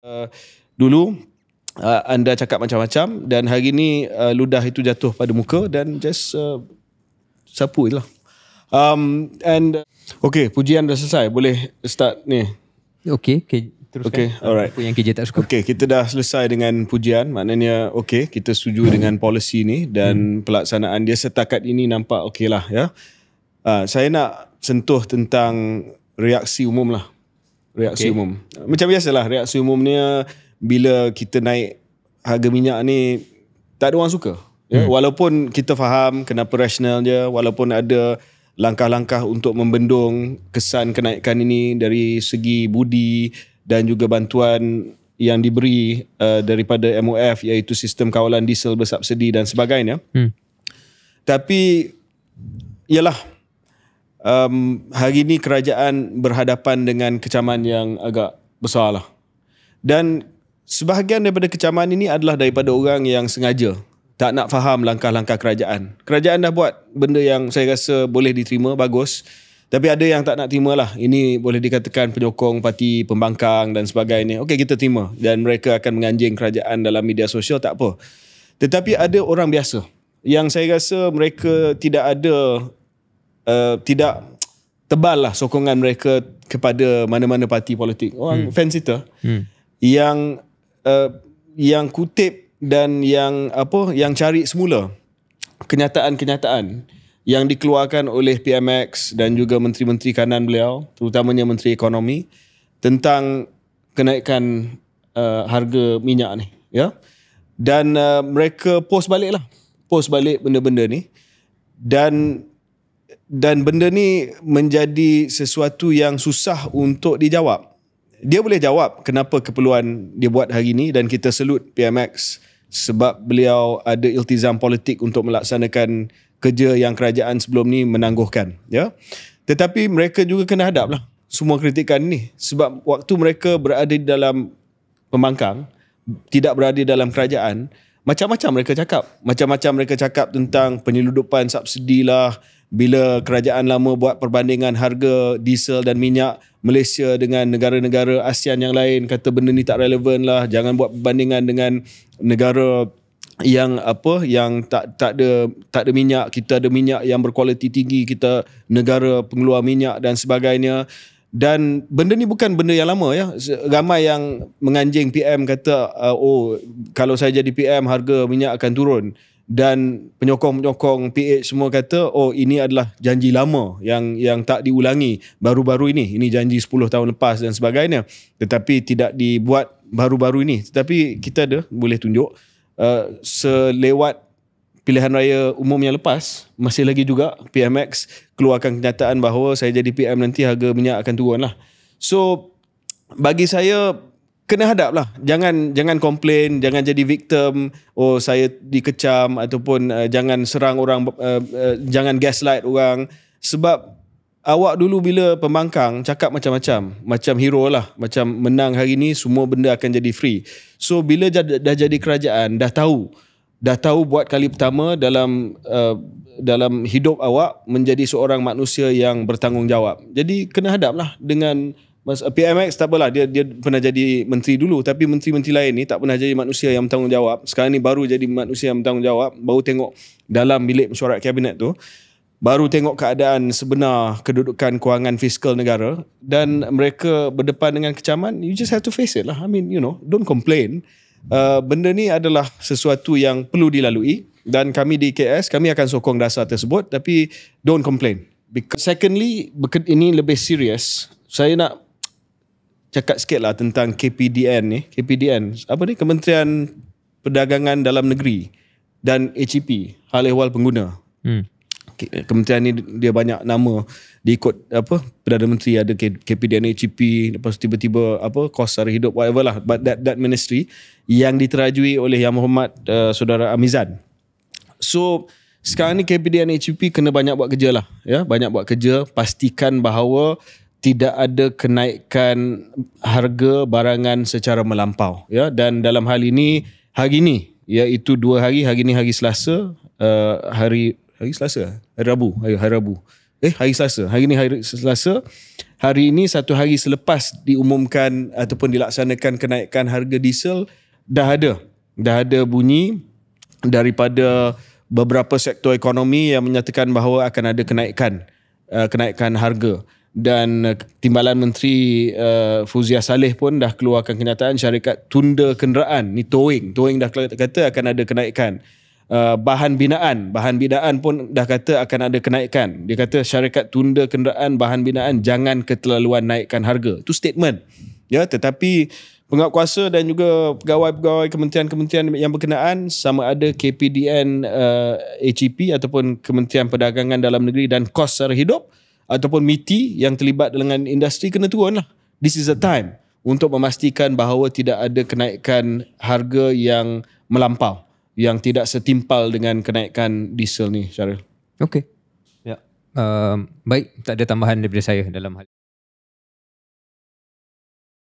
Eh, dulu uh, anda cakap macam-macam dan hari ni uh, ludah itu jatuh pada muka dan just uh, sapu lah. Um, and okay, pujian dah selesai. Boleh start ni. Okay, okay. Teruskan okay, alright. Apa yang KJ tak suka. Okay, kita dah selesai dengan pujian. Maknanya, okay, kita setuju dengan polisi ni dan hmm. pelaksanaan dia setakat ini nampak okay lah. Ya. Uh, saya nak sentuh tentang reaksi umum lah reaksi okay. umum. Macam biasalah reaksi umumnya bila kita naik harga minyak ni tak ada orang suka. Ya, hmm. Ya, walaupun kita faham kenapa rasional dia, walaupun ada langkah-langkah untuk membendung kesan kenaikan ini dari segi budi dan juga bantuan yang diberi uh, daripada MOF iaitu sistem kawalan diesel bersubsidi dan sebagainya. Hmm. Tapi ialah um, hari ini kerajaan berhadapan dengan kecaman yang agak besar lah. Dan sebahagian daripada kecaman ini adalah daripada orang yang sengaja tak nak faham langkah-langkah kerajaan. Kerajaan dah buat benda yang saya rasa boleh diterima, bagus. Tapi ada yang tak nak terima lah. Ini boleh dikatakan penyokong parti pembangkang dan sebagainya. Okey kita terima dan mereka akan menganjing kerajaan dalam media sosial tak apa. Tetapi ada orang biasa yang saya rasa mereka tidak ada Uh, tidak tebal lah sokongan mereka kepada mana-mana parti politik orang hmm. fans itu hmm. yang uh, yang kutip dan yang apa yang cari semula kenyataan-kenyataan yang dikeluarkan oleh PMX dan juga menteri-menteri kanan beliau terutamanya menteri ekonomi tentang kenaikan uh, harga minyak ni ya dan uh, mereka post baliklah post balik benda-benda ni dan dan benda ni menjadi sesuatu yang susah untuk dijawab. Dia boleh jawab kenapa keperluan dia buat hari ini dan kita selut PMX sebab beliau ada iltizam politik untuk melaksanakan kerja yang kerajaan sebelum ni menangguhkan. Ya? Tetapi mereka juga kena hadap lah semua kritikan ni sebab waktu mereka berada dalam pembangkang, tidak berada dalam kerajaan, macam-macam mereka cakap. Macam-macam mereka cakap tentang penyeludupan subsidi lah, bila kerajaan lama buat perbandingan harga diesel dan minyak Malaysia dengan negara-negara ASEAN yang lain kata benda ni tak relevan lah jangan buat perbandingan dengan negara yang apa yang tak tak ada tak ada minyak kita ada minyak yang berkualiti tinggi kita negara pengeluar minyak dan sebagainya dan benda ni bukan benda yang lama ya ramai yang menganjing PM kata oh kalau saya jadi PM harga minyak akan turun dan penyokong-penyokong PH semua kata oh ini adalah janji lama yang yang tak diulangi baru-baru ini ini janji 10 tahun lepas dan sebagainya tetapi tidak dibuat baru-baru ini tetapi kita ada boleh tunjuk uh, selewat pilihan raya umum yang lepas masih lagi juga PMX keluarkan kenyataan bahawa saya jadi PM nanti harga minyak akan turun lah. so bagi saya kena hadap lah. Jangan jangan komplain, jangan jadi victim. Oh saya dikecam ataupun uh, jangan serang orang, uh, uh, jangan gaslight orang. Sebab awak dulu bila pembangkang cakap macam-macam, macam hero lah, macam menang hari ni semua benda akan jadi free. So bila dah, dah jadi kerajaan, dah tahu, dah tahu buat kali pertama dalam uh, dalam hidup awak menjadi seorang manusia yang bertanggungjawab. Jadi kena hadap lah dengan Uh, PMX tak apalah dia dia pernah jadi menteri dulu tapi menteri-menteri lain ni tak pernah jadi manusia yang bertanggungjawab sekarang ni baru jadi manusia yang bertanggungjawab baru tengok dalam bilik mesyuarat kabinet tu baru tengok keadaan sebenar kedudukan kewangan fiskal negara dan mereka berdepan dengan kecaman you just have to face it lah I mean you know don't complain uh, benda ni adalah sesuatu yang perlu dilalui dan kami di KS kami akan sokong dasar tersebut tapi don't complain Because secondly ini lebih serius saya nak cakap sikit lah tentang KPDN ni. KPDN, apa ni? Kementerian Perdagangan Dalam Negeri dan HEP, Hal Ehwal Pengguna. Hmm. Kementerian ni dia banyak nama diikut apa Perdana Menteri ada KPDN HEP lepas tiba-tiba apa kos sara hidup whatever lah but that that ministry yang diterajui oleh Yang Muhammad uh, Saudara Amizan. So sekarang ni KPDN HEP kena banyak buat kerja lah ya banyak buat kerja pastikan bahawa tidak ada kenaikan harga barangan secara melampau ya dan dalam hal ini hari ini iaitu dua hari hari ini hari Selasa uh, hari hari Selasa hari Rabu hari, hari Rabu eh hari Selasa hari ini hari Selasa hari ini satu hari selepas diumumkan ataupun dilaksanakan kenaikan harga diesel dah ada dah ada bunyi daripada beberapa sektor ekonomi yang menyatakan bahawa akan ada kenaikan uh, kenaikan harga dan uh, timbalan menteri uh, Fuzia Saleh pun dah keluarkan kenyataan syarikat tunda kenderaan ni towing towing dah kata akan ada kenaikan uh, bahan binaan bahan binaan pun dah kata akan ada kenaikan dia kata syarikat tunda kenderaan bahan binaan jangan keterlaluan naikkan harga Itu statement ya tetapi penguat kuasa dan juga pegawai-pegawai kementerian-kementerian yang berkenaan sama ada KPDN uh, HEP ataupun Kementerian Perdagangan Dalam Negeri dan Kos Sara Hidup ataupun MITI yang terlibat dengan industri kena turun lah. This is the time untuk memastikan bahawa tidak ada kenaikan harga yang melampau yang tidak setimpal dengan kenaikan diesel ni Syaril. Okay. Ya. Yeah. Um, baik, tak ada tambahan daripada saya dalam hal ini.